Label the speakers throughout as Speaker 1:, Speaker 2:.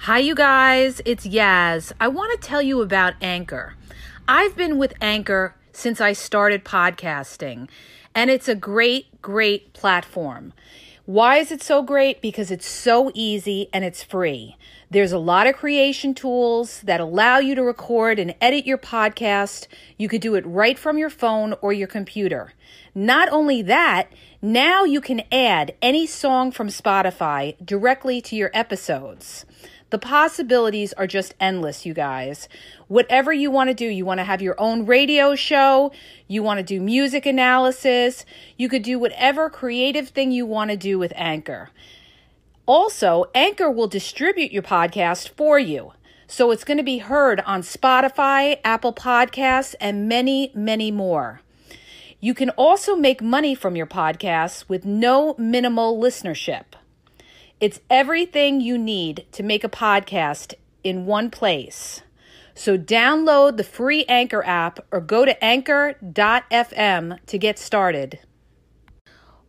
Speaker 1: Hi, you guys, it's Yaz. I want to tell you about Anchor. I've been with Anchor since I started podcasting, and it's a great, great platform. Why is it so great? Because it's so easy and it's free. There's a lot of creation tools that allow you to record and edit your podcast. You could do it right from your phone or your computer. Not only that, now you can add any song from Spotify directly to your episodes. The possibilities are just endless, you guys. Whatever you want to do, you want to have your own radio show, you want to do music analysis, you could do whatever creative thing you want to do with Anchor. Also, Anchor will distribute your podcast for you. So it's going to be heard on Spotify, Apple Podcasts, and many, many more. You can also make money from your podcasts with no minimal listenership. It's everything you need to make a podcast in one place. So download the free Anchor app or go to anchor.fm to get started.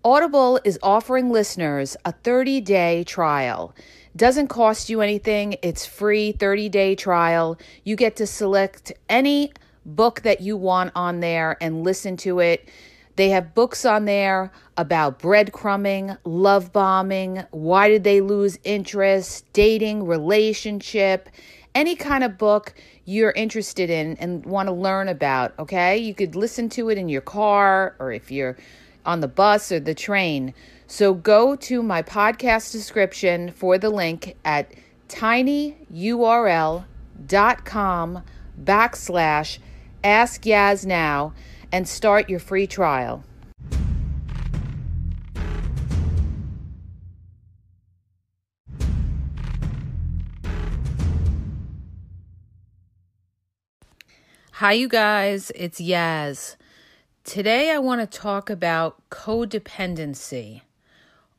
Speaker 1: Audible is offering listeners a 30-day trial. Doesn't cost you anything. It's free 30-day trial. You get to select any book that you want on there and listen to it they have books on there about breadcrumbing, love bombing, why did they lose interest, dating, relationship, any kind of book you're interested in and want to learn about, okay? You could listen to it in your car or if you're on the bus or the train. So go to my podcast description for the link at tinyurl.com backslash ask Yaz now and start your free trial. Hi, you guys, it's Yaz. Today I want to talk about codependency.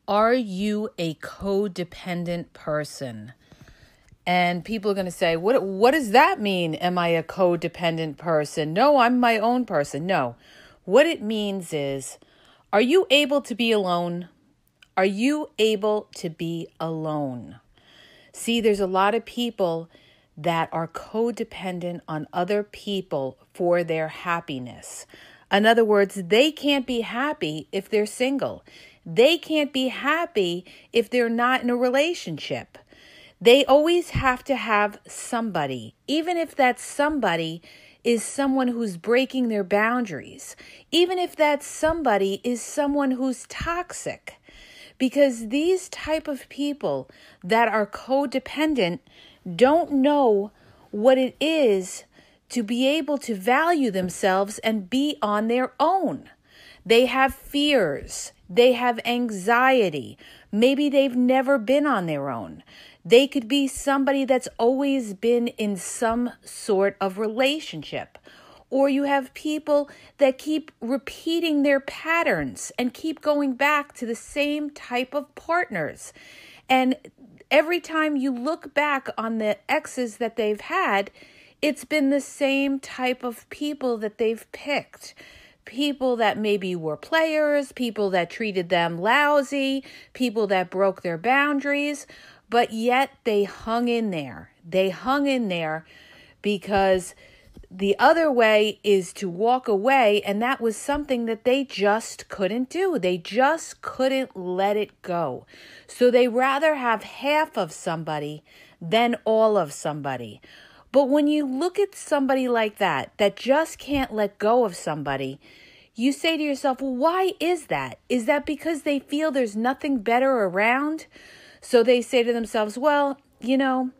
Speaker 1: Are you a codependent person? and people are going to say, "What what does that mean? Am I a codependent person?" No, I'm my own person. No. What it means is are you able to be alone? Are you able to be alone? See, there's a lot of people that are codependent on other people for their happiness. In other words, they can't be happy if they're single. They can't be happy if they're not in a relationship. They always have to have somebody, even if that somebody is someone who's breaking their boundaries, even if that somebody is someone who's toxic. Because these type of people that are codependent don't know what it is to be able to value themselves and be on their own. They have fears. They have anxiety. Maybe they've never been on their own. They could be somebody that's always been in some sort of relationship. Or you have people that keep repeating their patterns and keep going back to the same type of partners. And every time you look back on the exes that they've had, it's been the same type of people that they've picked people that maybe were players, people that treated them lousy, people that broke their boundaries. But yet they hung in there. They hung in there because the other way is to walk away. And that was something that they just couldn't do. They just couldn't let it go. So they rather have half of somebody than all of somebody. But when you look at somebody like that, that just can't let go of somebody, you say to yourself, well, why is that? Is that because they feel there's nothing better around? So they say to themselves, well, you know,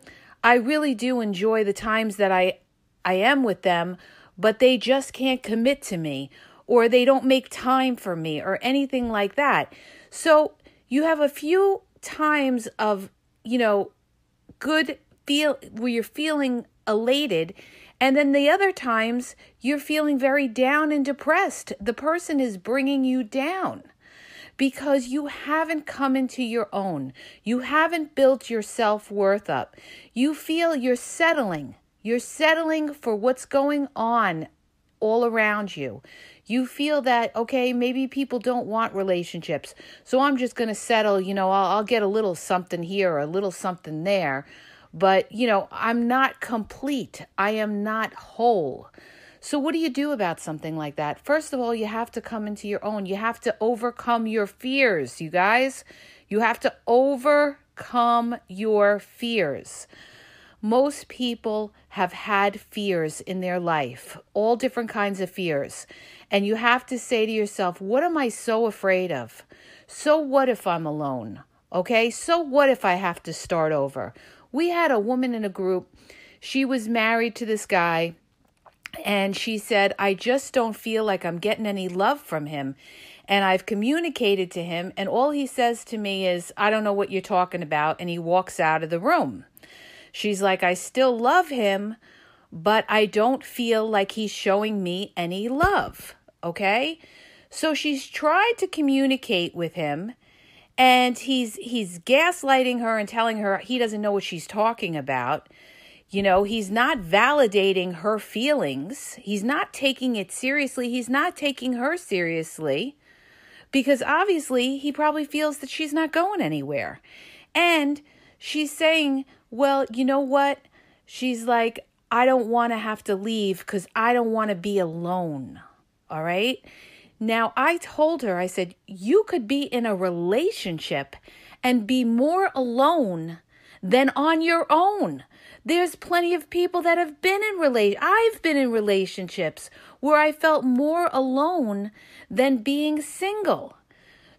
Speaker 1: I really do enjoy the times that I I am with them, but they just can't commit to me or they don't make time for me or anything like that. So you have a few times of, you know, good feel where you're feeling elated and then the other times you're feeling very down and depressed. The person is bringing you down because you haven't come into your own. You haven't built your self worth up. You feel you're settling. You're settling for what's going on all around you. You feel that, okay, maybe people don't want relationships. So I'm just going to settle. You know, I'll, I'll, get a little something here or a little something there. But, you know, I'm not complete. I am not whole. So, what do you do about something like that? First of all, you have to come into your own. You have to overcome your fears, you guys. You have to overcome your fears. Most people have had fears in their life, all different kinds of fears. And you have to say to yourself, what am I so afraid of? So, what if I'm alone? Okay, so what if I have to start over? We had a woman in a group. She was married to this guy and she said, I just don't feel like I'm getting any love from him. And I've communicated to him, and all he says to me is, I don't know what you're talking about. And he walks out of the room. She's like, I still love him, but I don't feel like he's showing me any love. Okay? So she's tried to communicate with him and he's he's gaslighting her and telling her he doesn't know what she's talking about. You know, he's not validating her feelings. He's not taking it seriously. He's not taking her seriously because obviously he probably feels that she's not going anywhere. And she's saying, Well, you know what? She's like, I don't want to have to leave because I don't want to be alone. All right. Now, I told her, I said, You could be in a relationship and be more alone than on your own there's plenty of people that have been in relation I've been in relationships where I felt more alone than being single.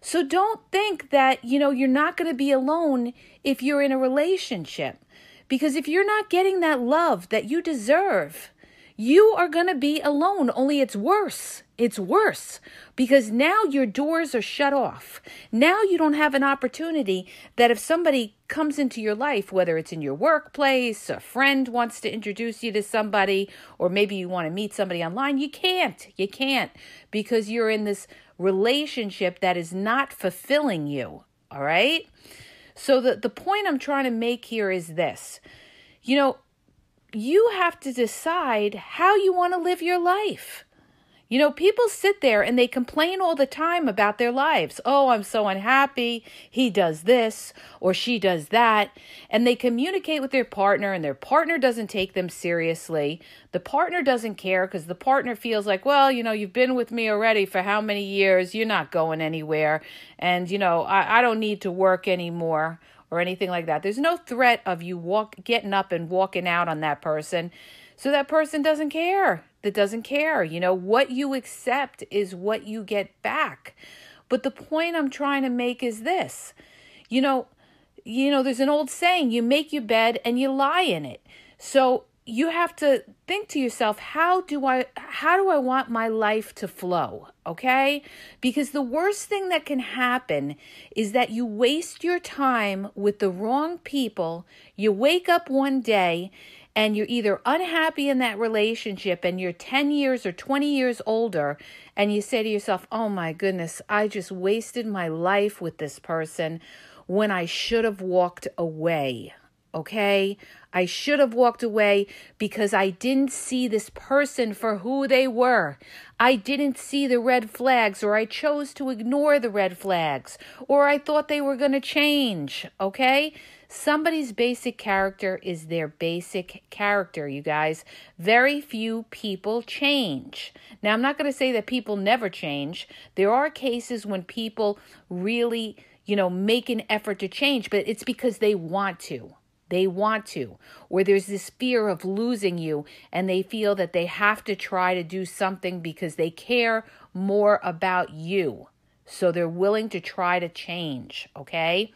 Speaker 1: So don't think that, you know, you're not going to be alone if you're in a relationship. Because if you're not getting that love that you deserve, you are going to be alone, only it's worse. It's worse because now your doors are shut off. Now you don't have an opportunity that if somebody comes into your life, whether it's in your workplace, a friend wants to introduce you to somebody, or maybe you want to meet somebody online, you can't. You can't because you're in this relationship that is not fulfilling you. All right? So the, the point I'm trying to make here is this. You know, you have to decide how you want to live your life. You know, people sit there and they complain all the time about their lives. Oh, I'm so unhappy. He does this or she does that. And they communicate with their partner, and their partner doesn't take them seriously. The partner doesn't care because the partner feels like, well, you know, you've been with me already for how many years? You're not going anywhere. And, you know, I, I don't need to work anymore or anything like that. There's no threat of you walk getting up and walking out on that person. So that person doesn't care. That doesn't care. You know, what you accept is what you get back. But the point I'm trying to make is this. You know, you know, there's an old saying, you make your bed and you lie in it. So you have to think to yourself how do i how do i want my life to flow okay because the worst thing that can happen is that you waste your time with the wrong people you wake up one day and you're either unhappy in that relationship and you're 10 years or 20 years older and you say to yourself oh my goodness i just wasted my life with this person when i should have walked away okay I should have walked away because I didn't see this person for who they were. I didn't see the red flags, or I chose to ignore the red flags, or I thought they were going to change. Okay? Somebody's basic character is their basic character, you guys. Very few people change. Now, I'm not going to say that people never change. There are cases when people really, you know, make an effort to change, but it's because they want to. They want to. Or there's this fear of losing you, and they feel that they have to try to do something because they care more about you. So they're willing to try to change, okay?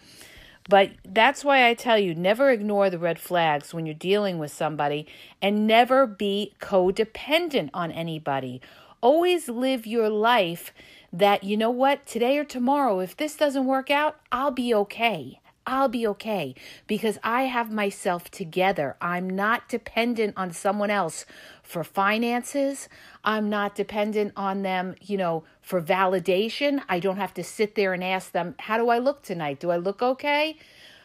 Speaker 1: But that's why I tell you never ignore the red flags when you're dealing with somebody and never be codependent on anybody. Always live your life that, you know what, today or tomorrow, if this doesn't work out, I'll be okay. I'll be okay because I have myself together. I'm not dependent on someone else for finances. I'm not dependent on them, you know, for validation. I don't have to sit there and ask them, How do I look tonight? Do I look okay?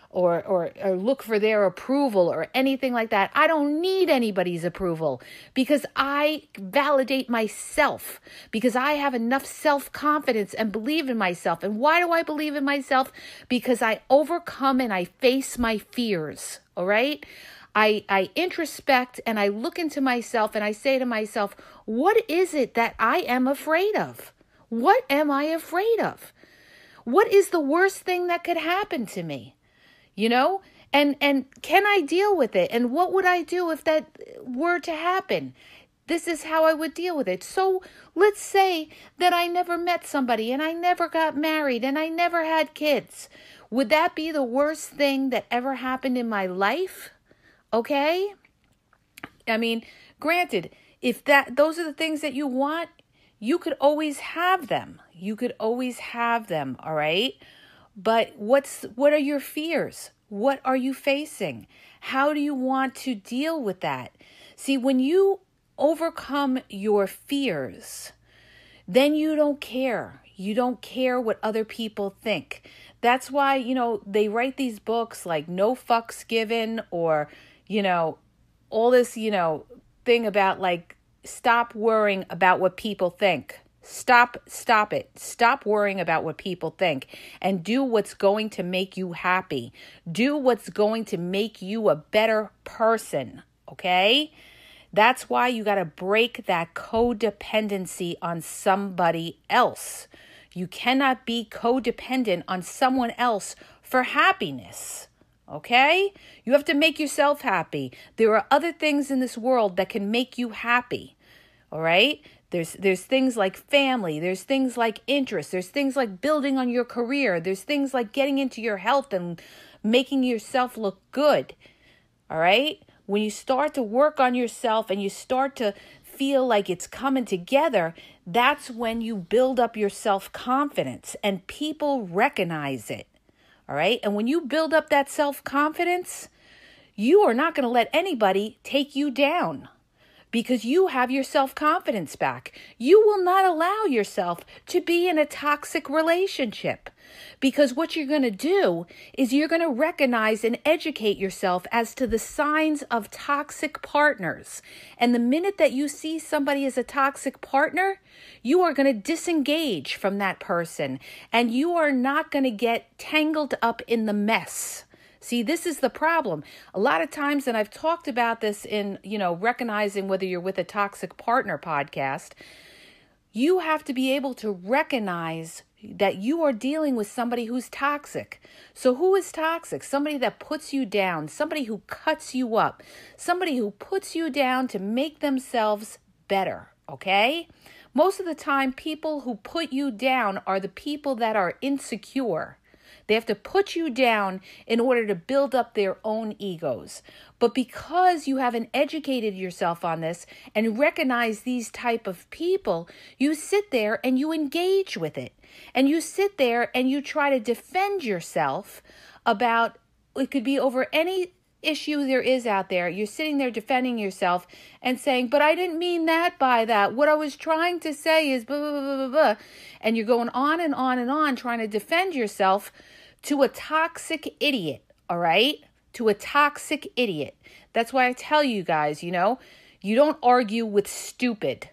Speaker 1: or, or, or look for their approval or anything like that. I don't need anybody's approval because I validate myself because I have enough self confidence and believe in myself. And why do I believe in myself? Because I overcome and I face my fears. All right. I, I introspect and I look into myself and I say to myself, what is it that I am afraid of? What am I afraid of? What is the worst thing that could happen to me? you know? And and can I deal with it? And what would I do if that were to happen? This is how I would deal with it. So let's say that I never met somebody and I never got married and I never had kids. Would that be the worst thing that ever happened in my life? Okay? I mean, granted, if that those are the things that you want, you could always have them. You could always have them, all right? But what's what are your fears? What are you facing? How do you want to deal with that? See, when you overcome your fears, then you don't care. You don't care what other people think. That's why, you know, they write these books like No Fucks Given or, you know, all this, you know, thing about like stop worrying about what people think. Stop, stop it. Stop worrying about what people think and do what's going to make you happy. Do what's going to make you a better person, okay? That's why you got to break that codependency on somebody else. You cannot be codependent on someone else for happiness. Okay? You have to make yourself happy. There are other things in this world that can make you happy. All right? There's there's things like family, there's things like interests, there's things like building on your career, there's things like getting into your health and making yourself look good. All right? When you start to work on yourself and you start to feel like it's coming together, that's when you build up your self-confidence and people recognize it. All right? And when you build up that self-confidence, you are not going to let anybody take you down because you have your self confidence back. You will not allow yourself to be in a toxic relationship because what you're going to do is you're going to recognize and educate yourself as to the signs of toxic partners. And the minute that you see somebody as a toxic partner, you are going to disengage from that person and you are not going to get tangled up in the mess See, this is the problem. A lot of times, and I've talked about this in, you know, recognizing whether you're with a toxic partner podcast, you have to be able to recognize that you are dealing with somebody who's toxic. So, who is toxic? Somebody that puts you down, somebody who cuts you up, somebody who puts you down to make themselves better, okay? Most of the time, people who put you down are the people that are insecure. They have to put you down in order to build up their own egos. But because you haven't educated yourself on this and recognize these type of people, you sit there and you engage with it. And you sit there and you try to defend yourself about it could be over any issue there is out there. You're sitting there defending yourself and saying, But I didn't mean that by that. What I was trying to say is, blah, blah, blah, blah, blah. And you're going on and on and on trying to defend yourself to a toxic idiot, all right? To a toxic idiot. That's why I tell you guys, you know, you don't argue with stupid.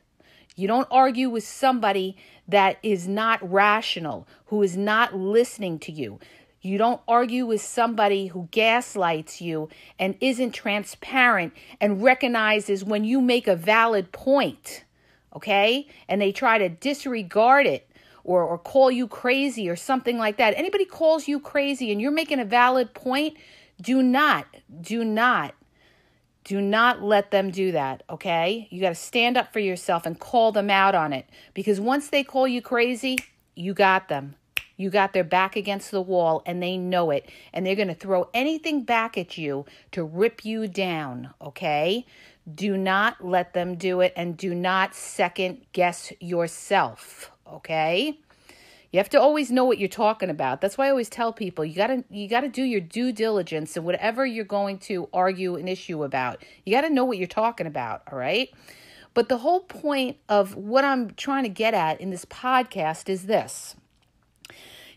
Speaker 1: You don't argue with somebody that is not rational, who is not listening to you. You don't argue with somebody who gaslights you and isn't transparent and recognizes when you make a valid point, okay? And they try to disregard it or, or call you crazy or something like that, anybody calls you crazy and you're making a valid point, do not, do not, do not let them do that, okay? You got to stand up for yourself and call them out on it because once they call you crazy, you got them. You got their back against the wall and they know it. And they're going to throw anything back at you to rip you down, okay? Do not let them do it and do not second guess yourself okay? You have to always know what you're talking about. That's why I always tell people you gotta you gotta do your due diligence in whatever you're going to argue an issue about. You gotta know what you're talking about, all right? But the whole point of what I'm trying to get at in this podcast is this.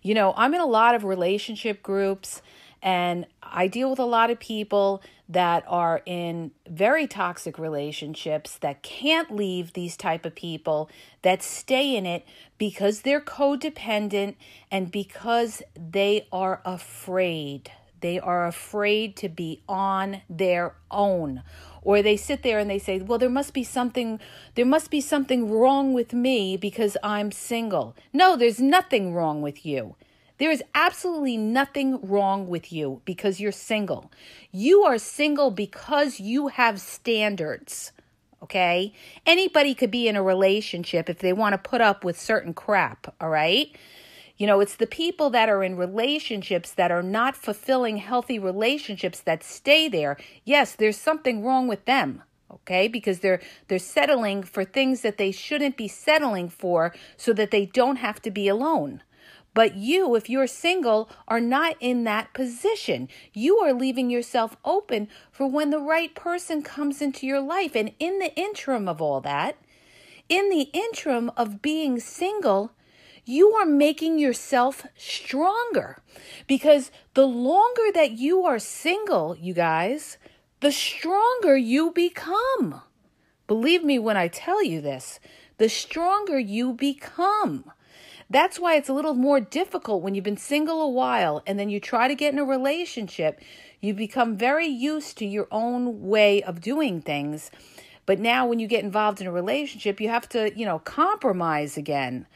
Speaker 1: You know, I'm in a lot of relationship groups and I deal with a lot of people that are in very toxic relationships that can't leave these type of people that stay in it because they're codependent and because they are afraid they are afraid to be on their own or they sit there and they say well there must be something there must be something wrong with me because i'm single no there's nothing wrong with you there is absolutely nothing wrong with you because you're single. You are single because you have standards. Okay? Anybody could be in a relationship if they want to put up with certain crap, all right? You know, it's the people that are in relationships that are not fulfilling healthy relationships that stay there. Yes, there's something wrong with them okay because they're they're settling for things that they shouldn't be settling for so that they don't have to be alone but you, if you're single, are not in that position. You are leaving yourself open for when the right person comes into your life. And in the interim of all that, in the interim of being single, you are making yourself stronger because the longer that you are single, you guys, the stronger you become. Believe me when I tell you this, the stronger you become. That's why it's a little more difficult when you've been single a while and then you try to get in a relationship. You become very used to your own way of doing things. But now when you get involved in a relationship, you have to, you know, compromise again.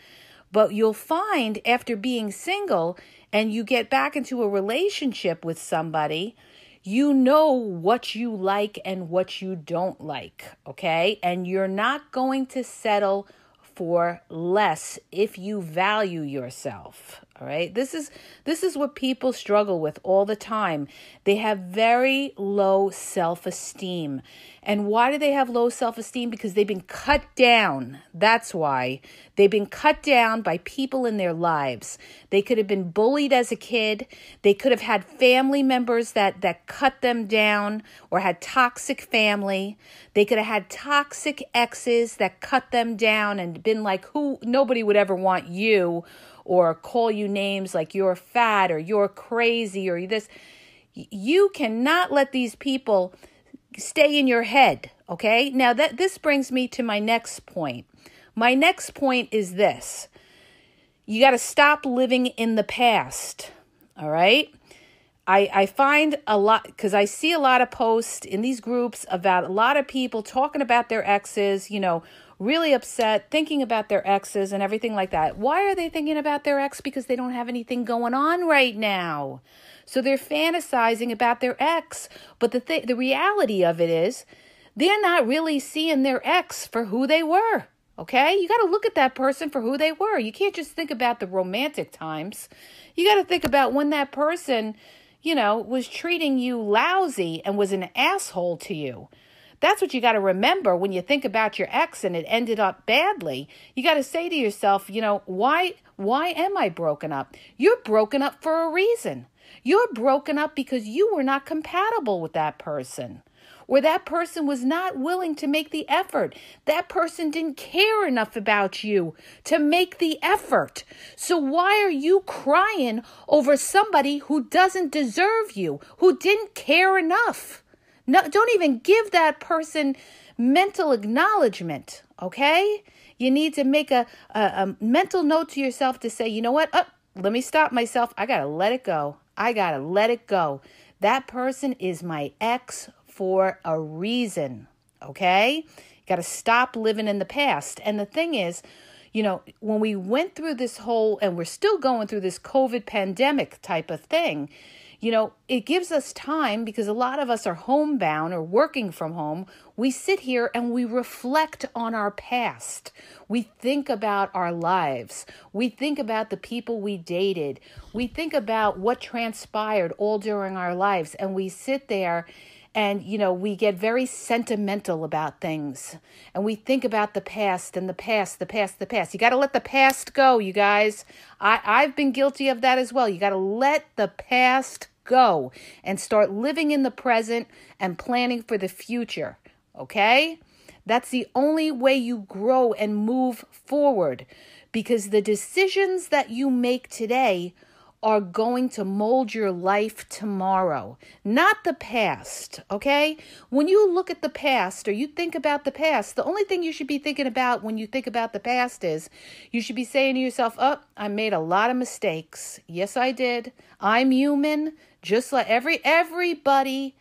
Speaker 1: But you'll find after being single and you get back into a relationship with somebody, you know what you like and what you don't like, okay? And you're not going to settle for less if you value yourself all right this is this is what people struggle with all the time they have very low self-esteem and why do they have low self-esteem because they've been cut down that's why they've been cut down by people in their lives they could have been bullied as a kid they could have had family members that that cut them down or had toxic family they could have had toxic exes that cut them down and been like who nobody would ever want you or call you names like you're fat or you're crazy or this. You cannot let these people stay in your head, okay? Now that this brings me to my next point. My next point is this. You got to stop living in the past. All right? I, I find a lot because I see a lot of posts in these groups about a lot of people talking about their exes, you know, really upset, thinking about their exes and everything like that. Why are they thinking about their ex? Because they don't have anything going on right now. So they're fantasizing about their ex. But the, th- the reality of it is, they're not really seeing their ex for who they were. Okay? You got to look at that person for who they were. You can't just think about the romantic times. You got to think about when that person, you know, was treating you lousy and was an asshole to you. That's what you got to remember when you think about your ex and it ended up badly. You got to say to yourself, you know, why why am I broken up? You're broken up for a reason. You're broken up because you were not compatible with that person. Or that person was not willing to make the effort. That person didn't care enough about you to make the effort. So why are you crying over somebody who doesn't deserve you, who didn't care enough? No, don't even give that person mental acknowledgement, okay? You need to make a, a, a mental note to yourself to say, you know what? Oh, let me stop myself. I got to let it go. I got to let it go. That person is my ex for a reason, okay? You got to stop living in the past. And the thing is, you know, when we went through this whole, and we're still going through this COVID pandemic type of thing, you know, it gives us time because a lot of us are homebound or working from home. We sit here and we reflect on our past. We think about our lives. We think about the people we dated. We think about what transpired all during our lives. And we sit there and you know we get very sentimental about things and we think about the past and the past the past the past you got to let the past go you guys i i've been guilty of that as well you got to let the past go and start living in the present and planning for the future. Okay? That's the only way you grow and move forward because the decisions that you make today are going to mold your life tomorrow, not the past, okay? When you look at the past or you think about the past, the only thing you should be thinking about when you think about the past is you should be saying to yourself, Oh, I made a lot of mistakes. Yes, I did. I'm human. Just like every everybody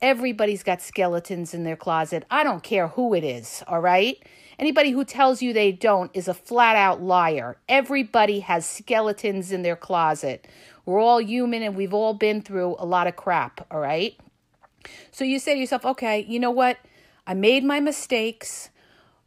Speaker 1: everybody's got skeletons in their closet. I don't care who it is, all right? Anybody who tells you they don't is a flat out liar. Everybody has skeletons in their closet. We're all human and we've all been through a lot of crap, all right? So you say to yourself, okay, you know what? I made my mistakes,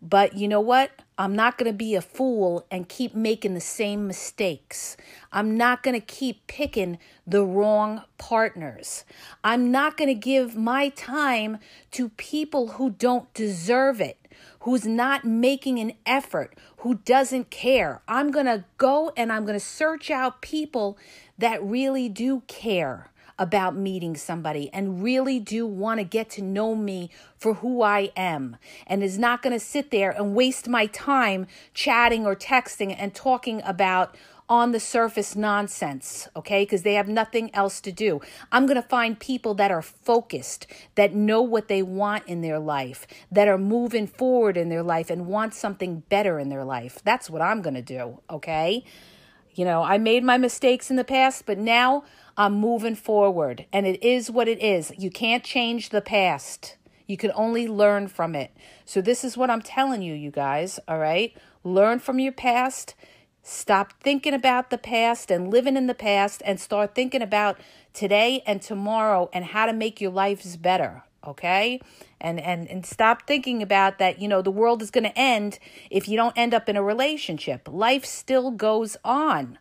Speaker 1: but you know what? I'm not going to be a fool and keep making the same mistakes. I'm not going to keep picking the wrong partners. I'm not going to give my time to people who don't deserve it, who's not making an effort, who doesn't care. I'm going to go and I'm going to search out people that really do care about meeting somebody and really do want to get to know me for who I am and is not going to sit there and waste my time chatting or texting and talking about on the surface nonsense, okay? Because they have nothing else to do. I'm going to find people that are focused, that know what they want in their life, that are moving forward in their life and want something better in their life. That's what I'm going to do, okay? You know, I made my mistakes in the past, but now I'm moving forward and it is what it is. You can't change the past. You can only learn from it. So, this is what I'm telling you, you guys, all right? Learn from your past. Stop thinking about the past and living in the past and start thinking about today and tomorrow and how to make your lives better, okay? and and and stop thinking about that you know the world is going to end if you don't end up in a relationship life still goes on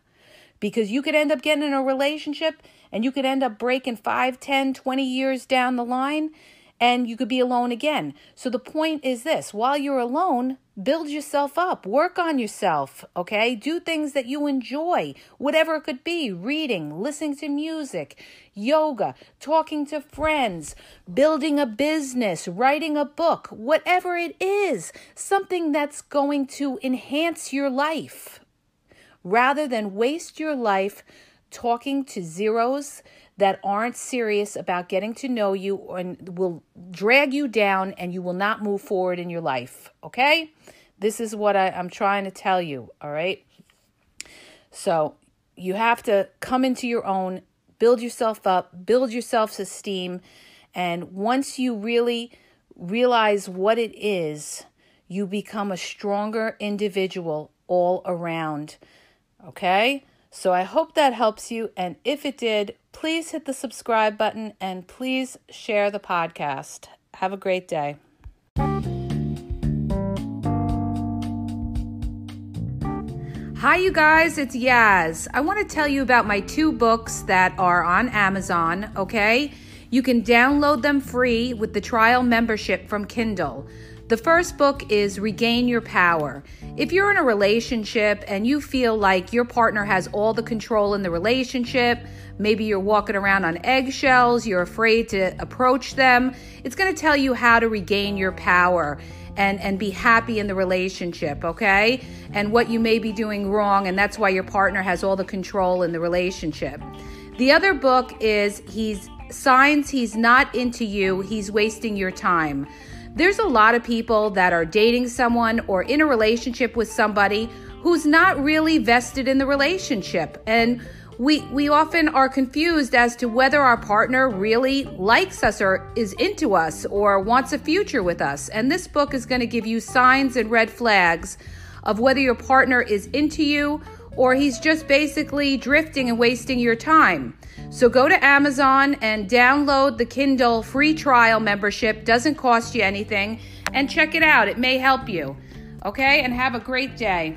Speaker 1: because you could end up getting in a relationship and you could end up breaking 5 10 20 years down the line and you could be alone again. So the point is this while you're alone, build yourself up, work on yourself, okay? Do things that you enjoy, whatever it could be reading, listening to music, yoga, talking to friends, building a business, writing a book, whatever it is, something that's going to enhance your life rather than waste your life talking to zeros that aren't serious about getting to know you and will drag you down and you will not move forward in your life. Okay? This is what I, am trying to tell you. All right? So you have to come into your own, build yourself up, build your self esteem. And once you really realize what it is, you become a stronger individual all around. Okay? So I hope that helps you. And if it did, please hit the subscribe button and please share the podcast. Have a great day. Hi, you guys, it's Yaz. I want to tell you about my two books that are on Amazon, okay? You can download them free with the trial membership from Kindle. The first book is Regain Your Power. If you're in a relationship and you feel like your partner has all the control in the relationship, maybe you're walking around on eggshells, you're afraid to approach them, it's going to tell you how to regain your power and and be happy in the relationship, okay? And what you may be doing wrong and that's why your partner has all the control in the relationship. The other book is he's signs he's not into you, he's wasting your time. There's a lot of people that are dating someone or in a relationship with somebody who's not really vested in the relationship. And we, we often are confused as to whether our partner really likes us or is into us or wants a future with us. And this book is going to give you signs and red flags of whether your partner is into you or he's just basically drifting and wasting your time. So go to Amazon and download the Kindle free trial membership. Doesn't cost you anything. And check it out, it may help you. Okay, and have a great day.